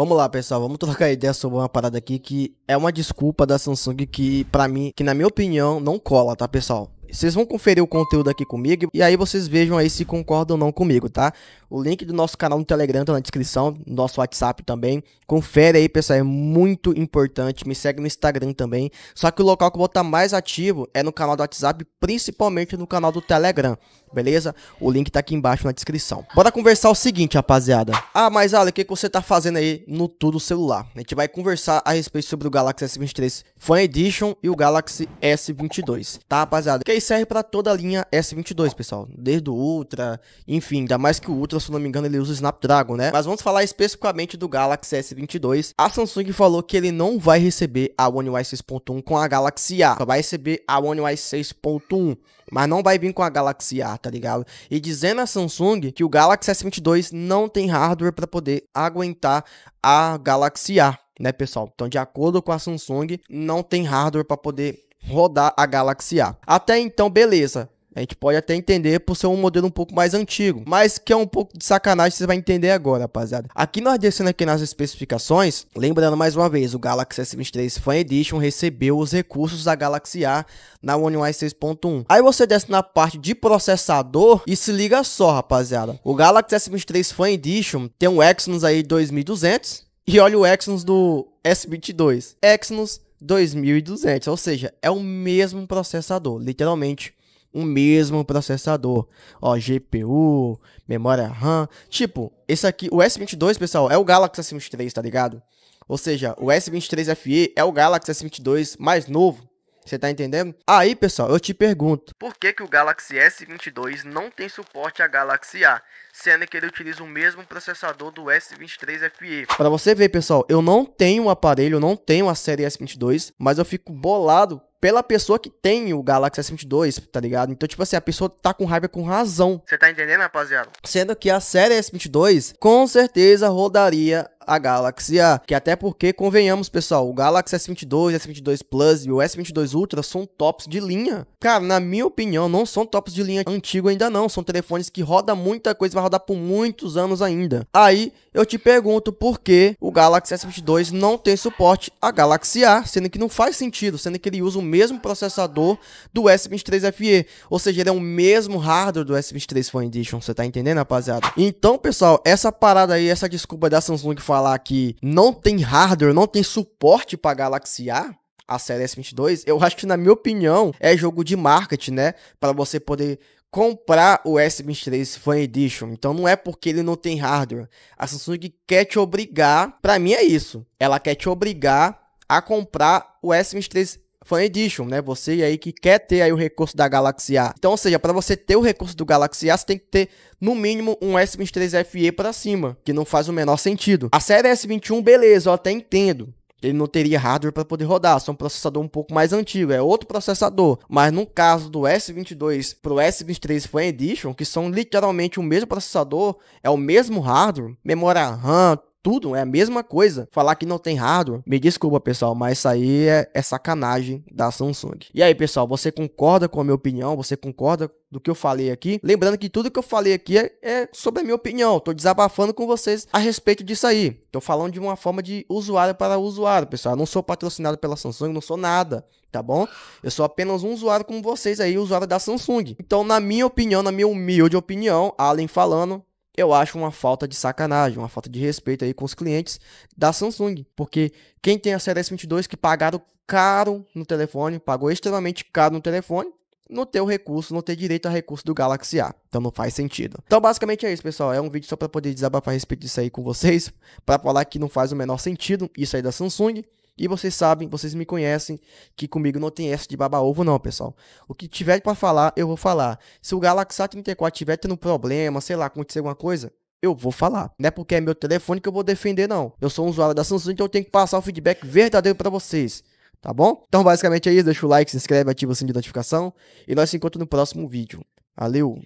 Vamos lá, pessoal, vamos trocar ideia sobre uma parada aqui que é uma desculpa da Samsung que, para mim, que na minha opinião, não cola, tá, pessoal? Vocês vão conferir o conteúdo aqui comigo e aí vocês vejam aí se concordam ou não comigo, tá? O link do nosso canal no Telegram tá na descrição, nosso WhatsApp também. Confere aí, pessoal, é muito importante. Me segue no Instagram também. Só que o local que eu vou estar tá mais ativo é no canal do WhatsApp, principalmente no canal do Telegram, beleza? O link tá aqui embaixo na descrição. Bora conversar o seguinte, rapaziada. Ah, mas Ale, o que, que você tá fazendo aí no Tudo Celular? A gente vai conversar a respeito sobre o Galaxy S23 Fan Edition e o Galaxy S22, tá, rapaziada? Que é serve para toda a linha S22, pessoal. Desde o Ultra, enfim, ainda mais que o Ultra, se não me engano, ele usa o Snapdragon, né? Mas vamos falar especificamente do Galaxy S22. A Samsung falou que ele não vai receber a One UI 6.1 com a Galaxy A. Só vai receber a One UI 6.1, mas não vai vir com a Galaxy A, tá ligado? E dizendo a Samsung que o Galaxy S22 não tem hardware para poder aguentar a Galaxy A, né, pessoal? Então, de acordo com a Samsung, não tem hardware para poder rodar a Galaxy A. Até então, beleza. A gente pode até entender por ser um modelo um pouco mais antigo, mas que é um pouco de sacanagem, você vai entender agora, rapaziada. Aqui nós descendo aqui nas especificações, lembrando mais uma vez, o Galaxy S23 Fan Edition recebeu os recursos da Galaxy A na One UI 6.1. Aí você desce na parte de processador e se liga só, rapaziada. O Galaxy S23 Fan Edition tem um Exynos aí 2200 e olha o Exynos do S22. Exynos 2200, ou seja, é o mesmo processador, literalmente o mesmo processador. Ó, GPU, memória RAM. Tipo, esse aqui, o S22, pessoal, é o Galaxy S23, tá ligado? Ou seja, o S23 FE é o Galaxy S22 mais novo. Você tá entendendo? Aí, pessoal, eu te pergunto, por que que o Galaxy S22 não tem suporte a Galaxy A, sendo que ele utiliza o mesmo processador do S23 FE? Para você ver, pessoal, eu não tenho um aparelho, eu não tenho a série S22, mas eu fico bolado pela pessoa que tem o Galaxy S22, tá ligado? Então, tipo assim, a pessoa tá com raiva com razão. Você tá entendendo, rapaziada? Sendo que a série S22 com certeza rodaria a Galaxy A, que até porque, convenhamos, pessoal, o Galaxy S22, S22 Plus e o S22 Ultra são tops de linha. Cara, na minha opinião, não são tops de linha antigo ainda não, são telefones que roda muita coisa, vai rodar por muitos anos ainda. Aí, eu te pergunto por que o Galaxy S22 não tem suporte a Galaxy A, sendo que não faz sentido, sendo que ele usa o mesmo processador do S23 FE, ou seja, ele é o mesmo hardware do S23 Fan Edition, você tá entendendo, rapaziada? Então, pessoal, essa parada aí, essa desculpa da Samsung falar falar que não tem hardware, não tem suporte para Galaxy A, a série S22, eu acho que na minha opinião é jogo de marketing, né, para você poder comprar o S23 Fan Edition. Então não é porque ele não tem hardware. A Samsung quer te obrigar, para mim é isso. Ela quer te obrigar a comprar o S23 Fan Edition, né? Você aí que quer ter aí o recurso da Galaxy A. Então, ou seja, para você ter o recurso do Galaxy A, você tem que ter no mínimo um S23 FE para cima, que não faz o menor sentido. A série S21, beleza, eu até entendo. Ele não teria hardware para poder rodar, só um processador um pouco mais antigo, é outro processador. Mas no caso do S22 pro S23 Fan Edition, que são literalmente o mesmo processador, é o mesmo hardware, memória RAM, tudo, é a mesma coisa. Falar que não tem hardware, me desculpa, pessoal, mas isso aí é, é sacanagem da Samsung. E aí, pessoal, você concorda com a minha opinião? Você concorda do que eu falei aqui. Lembrando que tudo que eu falei aqui é, é, sobre a minha opinião. Tô desabafando com vocês a respeito disso aí. Tô falando de uma forma de usuário para usuário, pessoal. Eu não sou patrocinado pela Samsung, não sou nada, tá bom? Eu sou apenas um usuário como vocês aí, usuário da Samsung. Então, na minha opinião, na minha humilde opinião, Allen falando, eu acho uma falta de sacanagem, uma falta de respeito aí com os clientes da Samsung, porque quem tem a série S22 que pagaram caro no telefone, pagou extremamente caro no telefone, não ter o recurso, não ter direito a recurso do Galaxy A. Então não faz sentido. Então basicamente é isso, pessoal. É um vídeo só para poder desabafar a respeito disso aí com vocês, para falar que não faz o menor sentido isso aí da Samsung. E vocês sabem, vocês me conhecem, que comigo não tem essa de baba-ovo não, pessoal. O que tiver para falar, eu vou falar. Se o Galaxy A34 tiver tendo problema, sei lá, acontecer alguma coisa, eu vou falar. Não é porque é meu telefone que eu vou defender, não. Eu sou um usuário da Samsung, então eu tenho que passar o feedback verdadeiro para vocês. Tá bom? Então, basicamente é isso. Deixa o like, se inscreve, ativa o sininho de notificação. E nós se encontramos no próximo vídeo. Valeu!